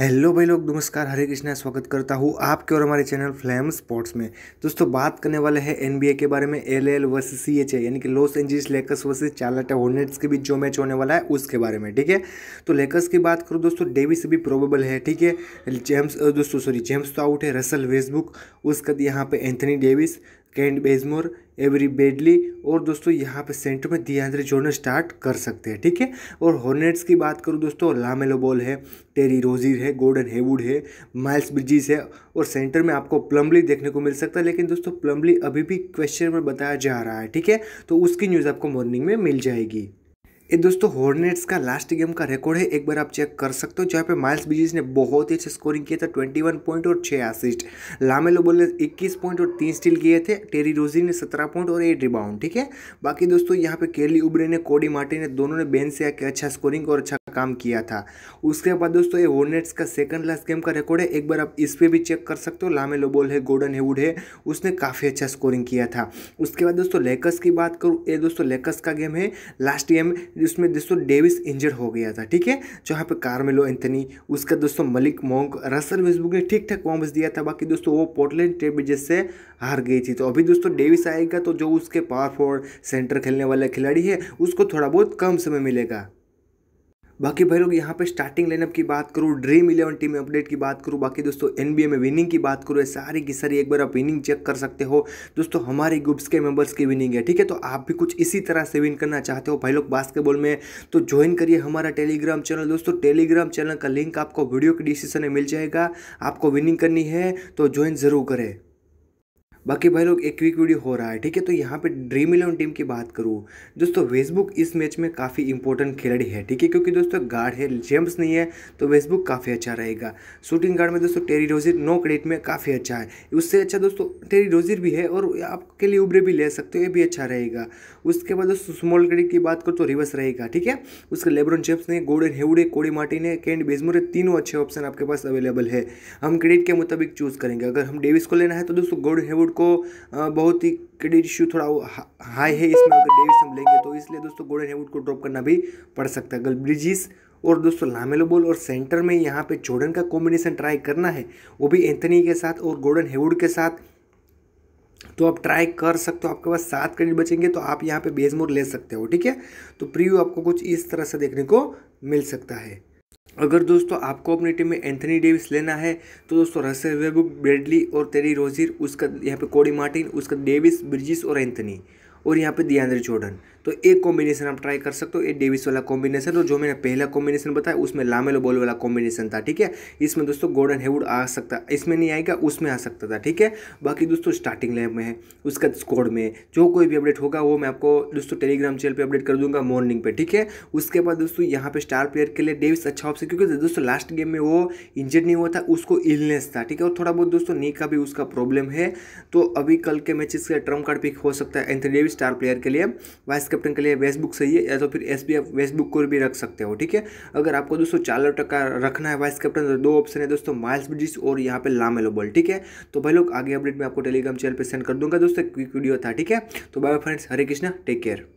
hello भाई लोग नमस्कार हरे कृष्णा स्वागत करता हूँ आपके और हमारे चैनल फ्लैम स्पोर्ट्स में दोस्तों बात करने वाले हैं एनबीए के बारे में L L versus C H A यानी कि Los Angeles Lakers versus Charlotte Hornets के बीच जो मैच होने वाला है उसके बारे में ठीक है तो लेकर्स की बात करूँ दोस्तों डेविस भी प्रोबेबल है ठीक है जेम्स दोस्तों सॉरी जेम्स तो आउट है रसल वेसबुक उसके यहाँ पे Anthony Davis Kent Bazemore Avery Bradley और दोस्तों यहाँ पे सेंटर में दियांद्रे जोड़ना स्टार्ट कर सकते हैं ठीक है और हॉर्नेट्स की बात करूँ दोस्तों लामेलो बॉल है टेरी रोजीर है गोल्डन हेवुड है माइल्स ब्रिजिस है और सेंटर में आपको प्लम्बली देखने को मिल सकता है लेकिन दोस्तों प्लम्बली अभी भी क्वेश्चन में बताया जा रहा है ठीक है तो उसकी न्यूज़ आपको मॉर्निंग में मिल जाएगी ये दोस्तों हॉर्नेट्स का लास्ट गेम का रिकॉर्ड है एक बार आप चेक कर सकते हो जहाँ पे माइल्स बिजिस ने बहुत ही अच्छे स्कोरिंग किया था 21 पॉइंट और 6 असिस्ट लामेलो ने इक्कीस पॉइंट और 3 स्टील किए थे टेरी रोजी ने 17 पॉइंट और 8 रिबाउंड ठीक है बाकी दोस्तों यहाँ पे केली उबरे ने कोडी मार्टिन ने दोनों ने बेन से आके अच्छा स्कोरिंग और अच्छा काम किया था उसके बाद दोस्तों ये हॉर्नेट्स का सेकंड लास्ट गेम का रिकॉर्ड है एक बार आप इस पर भी चेक कर सकते हो लामे लोबोल है गोल्डन हेवुड है उसने काफ़ी अच्छा स्कोरिंग किया था उसके बाद दोस्तों लेकस की बात करूँ ये दोस्तों लेकस का गेम है लास्ट गेम जिसमें दोस्तों डेविस इंजर हो गया था ठीक है जहाँ पे कार्मेलो एंथनी उसका दोस्तों मलिक मोंग रसल वेस्टबुक ने ठीक ठाक वापस दिया था बाकी दोस्तों वो पोर्टलैंड ट्रेबिजेस से हार गई थी तो अभी दोस्तों डेविस आएगा तो जो उसके पावर फॉरवर्ड सेंटर खेलने वाला खिलाड़ी है उसको थोड़ा बहुत कम समय मिलेगा बाकी भाई लोग यहाँ पे स्टार्टिंग लाइनअप की बात करूँ ड्रीम इलेवन टीम अपडेट की बात करूँ बाकी दोस्तों एन में विनिंग की बात करूँ सारी की सारी एक बार आप विनिंग चेक कर सकते हो दोस्तों हमारे ग्रुप्स के मेंबर्स की विनिंग है ठीक है तो आप भी कुछ इसी तरह से विन करना चाहते हो भाई लोग बास्केटबॉल में तो ज्वाइन करिए हमारा टेलीग्राम चैनल दोस्तों टेलीग्राम चैनल का लिंक आपको वीडियो के डिस्क्रिप्शन में मिल जाएगा आपको विनिंग करनी है तो ज्वाइन ज़रूर करें बाकी भाई लोग एक क्विक वीडियो हो रहा है ठीक है तो यहाँ पे ड्रीम इलेवन टीम की बात करूँ दोस्तों वेसबुक इस मैच में काफ़ी इंपॉर्टेंट खिलाड़ी है ठीक है क्योंकि दोस्तों गार्ड है जेम्स नहीं है तो वेसबुक काफ़ी अच्छा रहेगा शूटिंग गार्ड में दोस्तों टेरी रोजिर नो क्रेडिट में काफ़ी अच्छा है उससे अच्छा दोस्तों टेरी रोजिर भी है और आपके लिए उबरे भी ले सकते हो ये भी अच्छा रहेगा उसके बाद दोस्तों स्मॉल क्रेडिट की बात करो तो रिवर्स रहेगा ठीक है उसके लेब्रॉन जेम्स ने गोल्डन हेवडे कोडी मार्टिन है कैंड बेजमोर तीनों अच्छे ऑप्शन आपके पास अवेलेबल है हम क्रेडिट के मुताबिक चूज़ करेंगे अगर हम डेविस को लेना है तो दोस्तों गोल्डन हेवुड को बहुत ही क्रेडिट इश्यू थोड़ा हाई है इसमें अगर डेविस हम लेंगे तो इसलिए दोस्तों गोल्डन हेवुड को ड्रॉप करना भी पड़ सकता है अगर ब्रिजिस और दोस्तों लामेलो बॉल और सेंटर में यहाँ पे जोर्डन का कॉम्बिनेशन ट्राई करना है वो भी एंथनी के साथ और गोल्डन हेवुड के साथ तो आप ट्राई कर सकते हो आपके पास सात क्रेडिट बचेंगे तो आप यहाँ पे बेजमोर ले सकते हो ठीक है तो प्रीव्यू आपको कुछ इस तरह से देखने को मिल सकता है अगर दोस्तों आपको अपनी टीम में एंथनी डेविस लेना है तो दोस्तों रसे वेबुक ब्रेडली और तेरी रोजिर उसका यहाँ पे कोडी मार्टिन उसका डेविस ब्रिजिस और एंथनी और यहाँ पे दियांद्र जॉर्डन तो एक कॉम्बिनेशन आप ट्राई कर सकते हो ए डेविस वाला कॉम्बिनेशन और जो मैंने पहला कॉम्बिनेशन बताया उसमें लामेलो बॉल वाला कॉम्बिनेशन था ठीक है इसमें दोस्तों गोल्डन हेवुड आ सकता इसमें नहीं आएगा उसमें आ सकता था ठीक है बाकी दोस्तों स्टार्टिंग लैब में है उसका स्कोर में जो कोई भी अपडेट होगा वो मैं आपको दोस्तों टेलीग्राम चैनल पर अपडेट कर दूंगा मॉर्निंग पर ठीक है उसके बाद दोस्तों यहाँ पर स्टार प्लेयर के लिए डेविस अच्छा ऑप्शन क्योंकि दोस्तों लास्ट गेम में वो इंजर्ड नहीं हुआ था उसको इलनेस था ठीक है और थोड़ा बहुत दोस्तों नी का भी उसका प्रॉब्लम है तो अभी कल के मैचेस का ट्रम्प कार्ड पिक हो सकता है एंथनी डेविस स्टार प्लेयर के लिए वाइस कैप्टन के लिए वेस्ट बुक सही है या तो फिर S B F Westbrook को भी रख सकते हो ठीक है अगर आपको दोस्तों चालर टका रखना है वाइस कैप्टन तो दो ऑप्शन है दोस्तों माइल्स ब्रिजिस और यहाँ पे लामेलो बॉल ठीक है तो भाई लोग आगे अपडेट में आपको टेलीग्राम चैनल पर सेंड कर दूंगा दोस्तों क्विक वीडियो था ठीक है तो bye friends Hare Krishna take care